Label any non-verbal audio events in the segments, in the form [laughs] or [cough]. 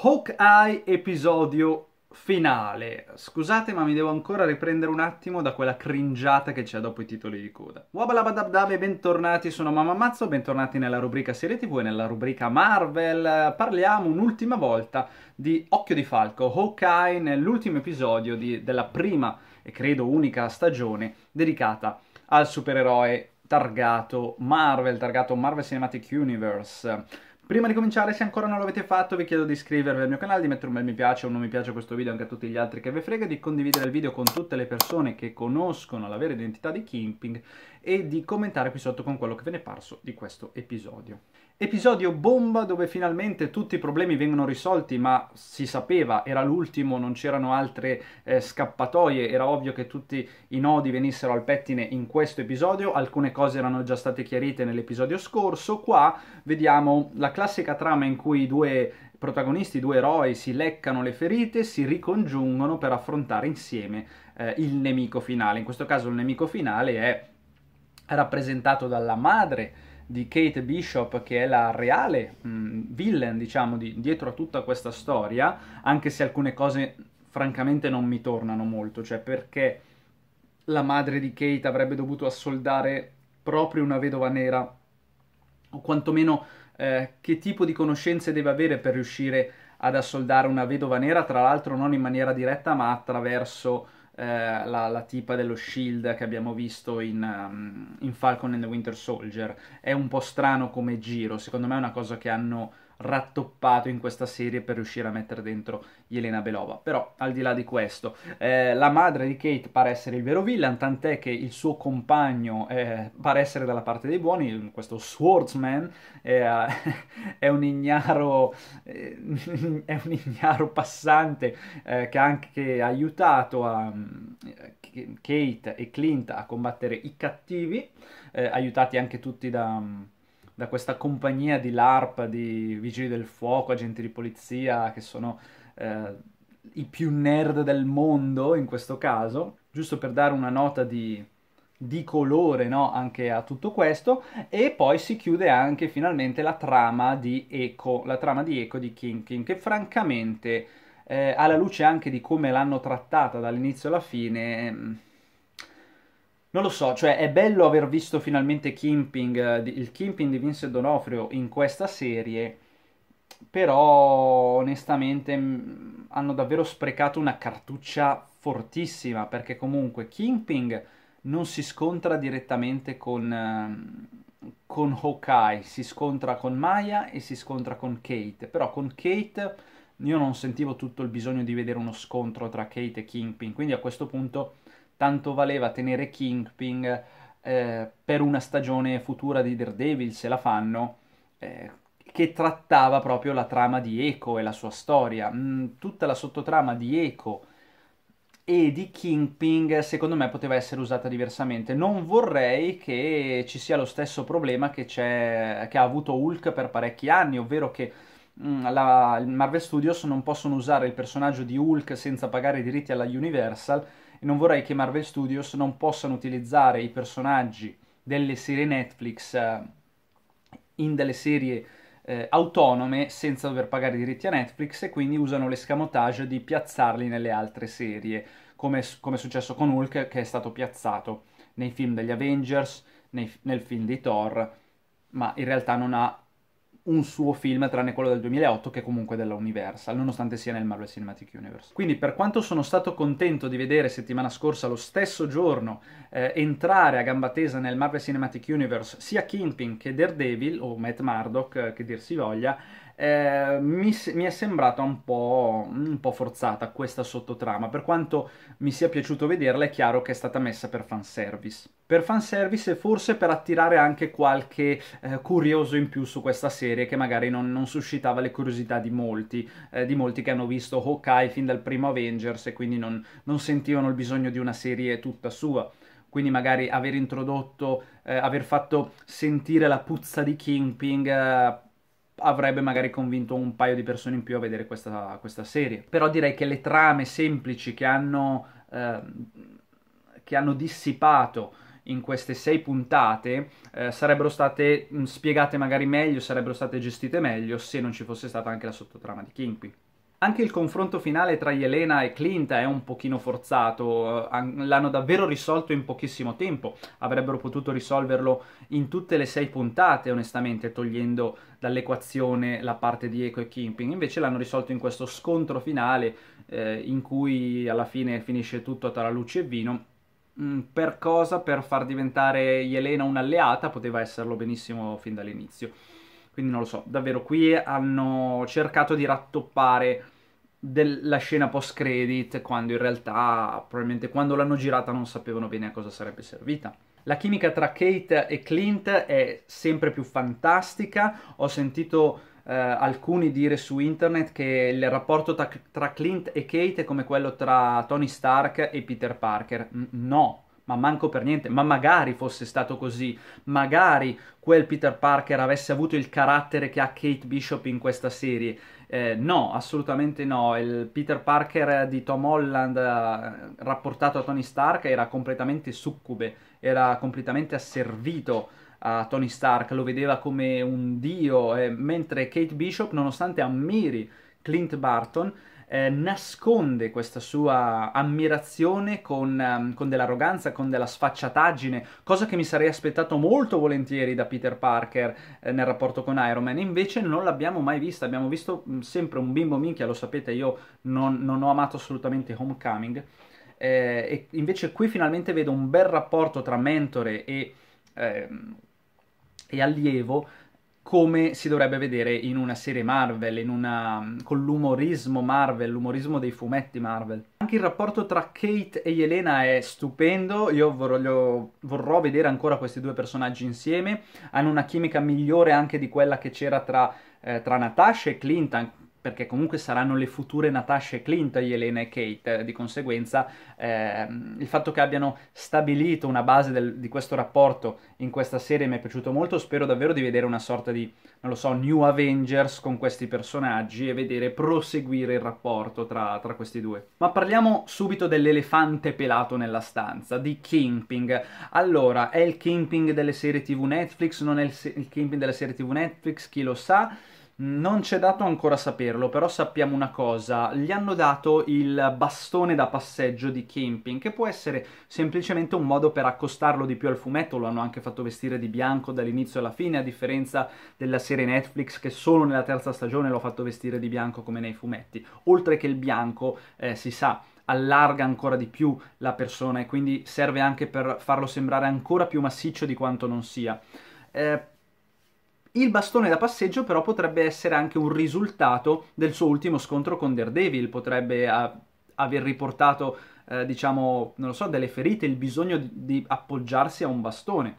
Hawkeye episodio finale. Scusate, ma mi devo ancora riprendere un attimo da quella cringiata che c'è dopo i titoli di coda. Wabalabadabdave, bentornati, sono Mamma Mazzo, bentornati nella rubrica serie TV e nella rubrica Marvel. Parliamo un'ultima volta di Occhio di Falco, Hawkeye, nell'ultimo episodio di, della prima e credo unica stagione dedicata al supereroe targato Marvel, targato Marvel Cinematic Universe. Prima di cominciare, se ancora non l'avete fatto, vi chiedo di iscrivervi al mio canale, di mettere un bel mi piace o non mi piace a questo video, anche a tutti gli altri che ve frega, di condividere il video con tutte le persone che conoscono la vera identità di Kimping e di commentare qui sotto con quello che ve ne è parso di questo episodio. Episodio bomba dove finalmente tutti i problemi vengono risolti, ma si sapeva, era l'ultimo, non c'erano altre eh, scappatoie, era ovvio che tutti i nodi venissero al pettine in questo episodio, alcune cose erano già state chiarite nell'episodio scorso, qua vediamo la classica trama in cui i due protagonisti, i due eroi, si leccano le ferite, si ricongiungono per affrontare insieme eh, il nemico finale, in questo caso il nemico finale è rappresentato dalla madre, di Kate Bishop, che è la reale mh, mm, villain, diciamo, di, dietro a tutta questa storia, anche se alcune cose francamente non mi tornano molto, cioè perché la madre di Kate avrebbe dovuto assoldare proprio una vedova nera, o quantomeno eh, che tipo di conoscenze deve avere per riuscire ad assoldare una vedova nera, tra l'altro non in maniera diretta, ma attraverso eh, la, la, tipa dello Shield che abbiamo visto in, um, in Falcon and the Winter Soldier. È un po' strano come giro, secondo me è una cosa che hanno rattoppato in questa serie per riuscire a mettere dentro Yelena Belova. Però al di là di questo, eh, la madre di Kate pare essere il vero villain, tant'è che il suo compagno eh, pare essere dalla parte dei buoni, questo Swordsman eh, [laughs] è un ignaro eh, [laughs] è un ignaro passante eh, che ha anche aiutato a, mm, eh, Kate e Clint a combattere i cattivi, aiutati anche tutti da mm, da questa compagnia di LARP, di vigili del fuoco, agenti di polizia, che sono eh, i più nerd del mondo in questo caso, giusto per dare una nota di, di colore no? anche a tutto questo, e poi si chiude anche finalmente la trama di Eco, la trama di Eco di King King, che francamente... Eh, alla luce anche di come l'hanno trattata dall'inizio alla fine, mm, non lo so, cioè è bello aver visto finalmente Kimping, eh, il Kimping di Vincent D'Onofrio in questa serie, però onestamente mm, hanno davvero sprecato una cartuccia fortissima, perché comunque Kimping non si scontra direttamente con, ehm, con Hawkeye, si scontra con Maya e si scontra con Kate, però con Kate io non sentivo tutto il bisogno di vedere uno scontro tra Kate e Kimping, quindi a questo punto tanto valeva tenere Kingpin eh, per una stagione futura di Daredevil, se la fanno, eh, che trattava proprio la trama di Echo e la sua storia. Mm, tutta la sottotrama di Echo e di Kingpin secondo me poteva essere usata diversamente. Non vorrei che ci sia lo stesso problema che, che ha avuto Hulk per parecchi anni, ovvero che mh, mm, la, Marvel Studios non possono usare il personaggio di Hulk senza pagare i diritti alla Universal e non vorrei che Marvel Studios non possano utilizzare i personaggi delle serie Netflix eh, in delle serie eh, autonome senza dover pagare i diritti a Netflix e quindi usano l'escamotage di piazzarli nelle altre serie, come, come è successo con Hulk che è stato piazzato nei film degli Avengers, nei, nel film di Thor, ma in realtà non ha un suo film tranne quello del 2008 che è comunque della Universal, nonostante sia nel Marvel Cinematic Universe. Quindi per quanto sono stato contento di vedere settimana scorsa lo stesso giorno eh, entrare a gamba tesa nel Marvel Cinematic Universe sia Kingpin che Daredevil o Matt Murdock eh, che dir si voglia, eh, mi, mi, è sembrata un po', un po', forzata questa sottotrama. Per quanto mi sia piaciuto vederla, è chiaro che è stata messa per fanservice. Per fanservice e forse per attirare anche qualche eh, curioso in più su questa serie che magari non, non suscitava le curiosità di molti, eh, di molti che hanno visto Hawkeye fin dal primo Avengers e quindi non, non sentivano il bisogno di una serie tutta sua quindi magari aver introdotto, eh, aver fatto sentire la puzza di Kingping... eh, avrebbe magari convinto un paio di persone in più a vedere questa, questa serie. Però direi che le trame semplici che hanno, eh, che hanno dissipato in queste sei puntate eh, sarebbero state mm, spiegate magari meglio, sarebbero state gestite meglio se non ci fosse stata anche la sottotrama di Kingpin. Anche il confronto finale tra Yelena e Clint è un pochino forzato, eh, l'hanno davvero risolto in pochissimo tempo, avrebbero potuto risolverlo in tutte le sei puntate onestamente, togliendo dall'equazione la parte di Eco e Kimping, invece l'hanno risolto in questo scontro finale eh, in cui alla fine finisce tutto tra luce e vino, mm, per cosa? Per far diventare Yelena un'alleata, poteva esserlo benissimo fin dall'inizio. Quindi non lo so, davvero qui hanno cercato di rattoppare della scena post credit quando in realtà probabilmente quando l'hanno girata non sapevano bene a cosa sarebbe servita. La chimica tra Kate e Clint è sempre più fantastica, ho sentito eh, alcuni dire su internet che il rapporto tra, tra Clint e Kate è come quello tra Tony Stark e Peter Parker. No, ma manco per niente, ma magari fosse stato così, magari quel Peter Parker avesse avuto il carattere che ha Kate Bishop in questa serie. Eh, no, assolutamente no, il Peter Parker di Tom Holland eh, rapportato a Tony Stark era completamente succube, era completamente asservito a Tony Stark, lo vedeva come un dio, eh, mentre Kate Bishop, nonostante ammiri Clint Barton, eh, nasconde questa sua ammirazione con, um, con dell'arroganza, con della sfacciataggine, cosa che mi sarei aspettato molto volentieri da Peter Parker eh, nel rapporto con Iron Man, invece non l'abbiamo mai vista, abbiamo visto mh, mm, sempre un bimbo minchia, lo sapete, io non, non ho amato assolutamente Homecoming, eh, e invece qui finalmente vedo un bel rapporto tra mentore e, ehm, e allievo, come si dovrebbe vedere in una serie Marvel, una... Mm, con l'umorismo Marvel, l'umorismo dei fumetti Marvel. Anche il rapporto tra Kate e Yelena è stupendo, io vorrò, vorrò vedere ancora questi due personaggi insieme, hanno una chimica migliore anche di quella che c'era tra, eh, tra Natasha e Clinton, perché comunque saranno le future Natasha e Clint, Yelena e Kate, di conseguenza eh, il fatto che abbiano stabilito una base del, di questo rapporto in questa serie mi è piaciuto molto, spero davvero di vedere una sorta di, non lo so, New Avengers con questi personaggi e vedere proseguire il rapporto tra, tra questi due. Ma parliamo subito dell'elefante pelato nella stanza, di Kingping. Allora, è il Kingping delle serie TV Netflix, non è il, se- il Kingping delle serie TV Netflix, chi lo sa? Non c'è dato ancora saperlo, però sappiamo una cosa, gli hanno dato il bastone da passeggio di Kingpin, che può essere semplicemente un modo per accostarlo di più al fumetto, lo hanno anche fatto vestire di bianco dall'inizio alla fine, a differenza della serie Netflix che solo nella terza stagione l'ho fatto vestire di bianco come nei fumetti, oltre che il bianco, eh, si sa, allarga ancora di più la persona e quindi serve anche per farlo sembrare ancora più massiccio di quanto non sia. Eh, il bastone da passeggio però potrebbe essere anche un risultato del suo ultimo scontro con Daredevil, potrebbe a, aver riportato, eh, diciamo, non lo so, delle ferite, il bisogno di, di appoggiarsi a un bastone.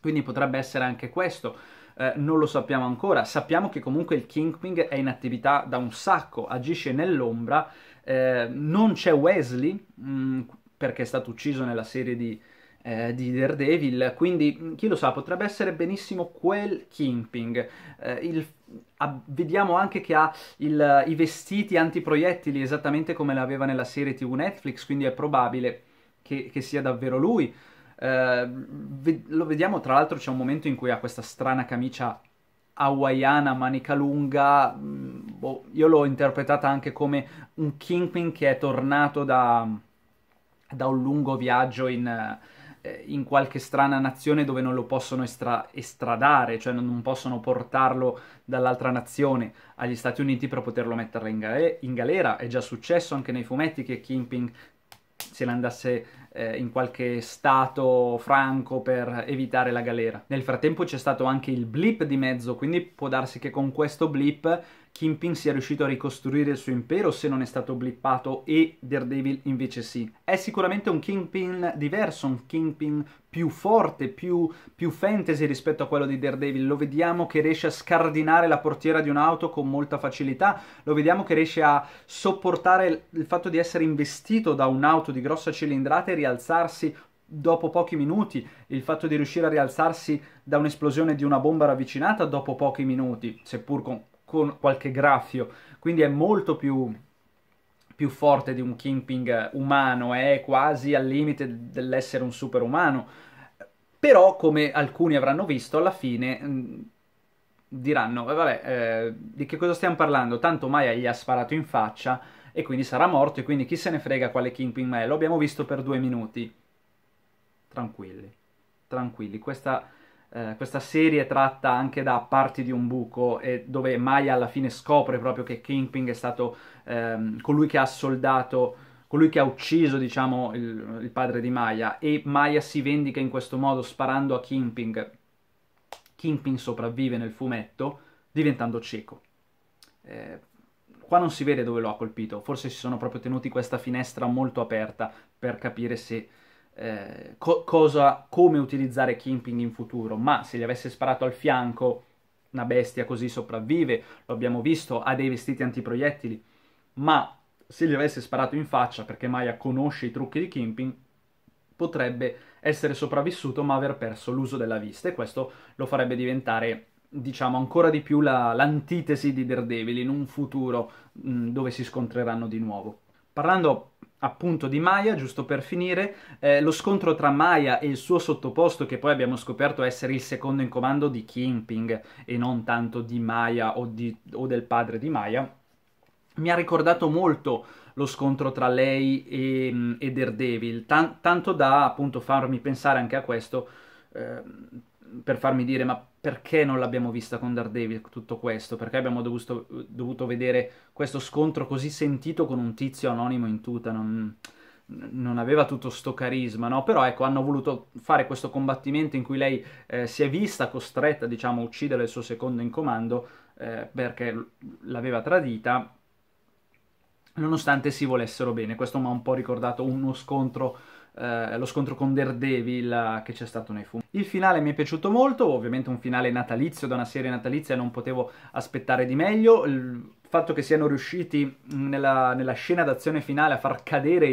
Quindi potrebbe essere anche questo. Eh, non lo sappiamo ancora. Sappiamo che comunque il Kingpin è in attività da un sacco, agisce nell'ombra. Eh, non c'è Wesley, mh, mm, perché è stato ucciso nella serie di eh, di Daredevil, quindi mm, chi lo sa, potrebbe essere benissimo quel Kingpin. Eh, il, a, vediamo anche che ha il, i vestiti antiproiettili esattamente come l'aveva nella serie TV Netflix, quindi è probabile che, che sia davvero lui. Eh, ve, lo vediamo, tra l'altro c'è un momento in cui ha questa strana camicia hawaiana, manica lunga, mm, boh, io l'ho interpretata anche come un Kingpin che è tornato da, da un lungo viaggio in, eh, in qualche strana nazione dove non lo possono estra- estradare, cioè non possono portarlo dall'altra nazione agli Stati Uniti per poterlo mettere in, gale- in galera. È già successo anche nei fumetti che Kimping se ne andasse eh, in qualche stato franco per evitare la galera. Nel frattempo c'è stato anche il blip di mezzo, quindi può darsi che con questo blip Kingpin sia riuscito a ricostruire il suo impero se non è stato blippato e Daredevil invece sì. È sicuramente un Kingpin diverso, un Kingpin più forte, più, più, fantasy rispetto a quello di Daredevil. Lo vediamo che riesce a scardinare la portiera di un'auto con molta facilità, lo vediamo che riesce a sopportare il fatto di essere investito da un'auto di grossa cilindrata e rialzarsi dopo pochi minuti, il fatto di riuscire a rialzarsi da un'esplosione di una bomba ravvicinata dopo pochi minuti, seppur con con qualche graffio, quindi è molto più, più forte di un Kingpin umano, è quasi al limite dell'essere un superumano. Però, come alcuni avranno visto, alla fine mm, diranno, eh, vabbè, eh, di che cosa stiamo parlando? Tanto Maya gli ha sparato in faccia e quindi sarà morto e quindi chi se ne frega quale Kingpin è? Lo abbiamo visto per due minuti. Tranquilli, tranquilli, questa eh, questa serie tratta anche da Parti di un buco e dove Maya alla fine scopre proprio che Kingpin è stato ehm, colui che ha soldato colui che ha ucciso, diciamo, il, il, padre di Maya, e Maya si vendica in questo modo sparando a Kingpin. Kingpin sopravvive nel fumetto diventando cieco. Eh, qua non si vede dove lo ha colpito, forse si sono proprio tenuti questa finestra molto aperta per capire se eh, co- cosa, come utilizzare Kimping in futuro, ma se gli avesse sparato al fianco una bestia così sopravvive, lo abbiamo visto, ha dei vestiti antiproiettili, ma se gli avesse sparato in faccia, perché Maya conosce i trucchi di Kimping, potrebbe essere sopravvissuto ma aver perso l'uso della vista e questo lo farebbe diventare diciamo ancora di più la, l'antitesi di Daredevil in un futuro mh, mm, dove si scontreranno di nuovo. Parlando appunto di Maya, giusto per finire, eh, lo scontro tra Maya e il suo sottoposto, che poi abbiamo scoperto essere il secondo in comando di Kingping e non tanto di Maya o, di, o del padre di Maya, mi ha ricordato molto lo scontro tra lei e, mm, e Daredevil, tan- tanto da appunto farmi pensare anche a questo Ehm, per farmi dire ma perché non l'abbiamo vista con Daredevil tutto questo? Perché abbiamo dovuto, dovuto, vedere questo scontro così sentito con un tizio anonimo in tuta? Non, non aveva tutto sto carisma, no? Però ecco, hanno voluto fare questo combattimento in cui lei eh, si è vista costretta, diciamo, a uccidere il suo secondo in comando eh, perché l'aveva tradita nonostante si volessero bene. Questo mi ha un po' ricordato uno scontro eh, lo scontro con Daredevil eh, che c'è stato nei fumi. Il finale mi è piaciuto molto, ovviamente un finale natalizio da una serie natalizia non potevo aspettare di meglio. Il fatto che siano riusciti nella, nella scena d'azione finale a far cadere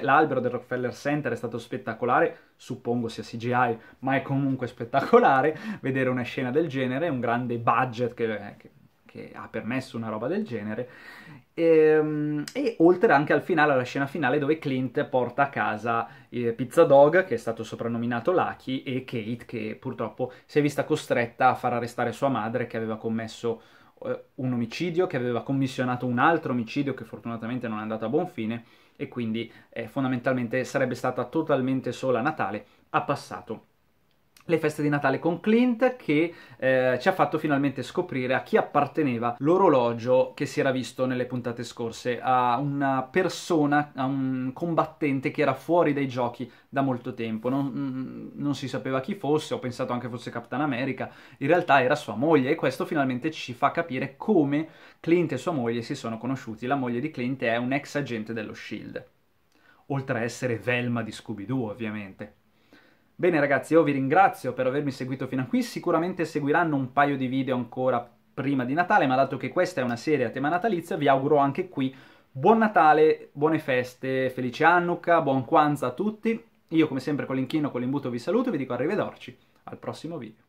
l'albero del Rockefeller Center è stato spettacolare, suppongo sia CGI, ma è comunque spettacolare vedere una scena del genere, un grande budget che, che che ha permesso una roba del genere, e, ehm, e, oltre anche al finale, alla scena finale dove Clint porta a casa eh, Pizza Dog, che è stato soprannominato Lucky, e Kate, che purtroppo si è vista costretta a far arrestare sua madre che aveva commesso eh, un omicidio, che aveva commissionato un altro omicidio che fortunatamente non è andato a buon fine, e quindi eh, fondamentalmente sarebbe stata totalmente sola a Natale, ha passato le feste di Natale con Clint che eh, ci ha fatto finalmente scoprire a chi apparteneva l'orologio che si era visto nelle puntate scorse, a una persona, a un combattente che era fuori dai giochi da molto tempo, non, mm, non si sapeva chi fosse, ho pensato anche fosse Capitan America, in realtà era sua moglie e questo finalmente ci fa capire come Clint e sua moglie si sono conosciuti, la moglie di Clint è un ex agente dello Shield, oltre a essere Velma di Scooby-Doo ovviamente. Bene ragazzi, io vi ringrazio per avermi seguito fino a qui, sicuramente seguiranno un paio di video ancora prima di Natale, ma dato che questa è una serie a tema natalizia, vi auguro anche qui buon Natale, buone feste, felice Hanukkah, buon Quanza a tutti. Io come sempre con l'inchino, con l'imbuto vi saluto e vi dico arrivederci al prossimo video.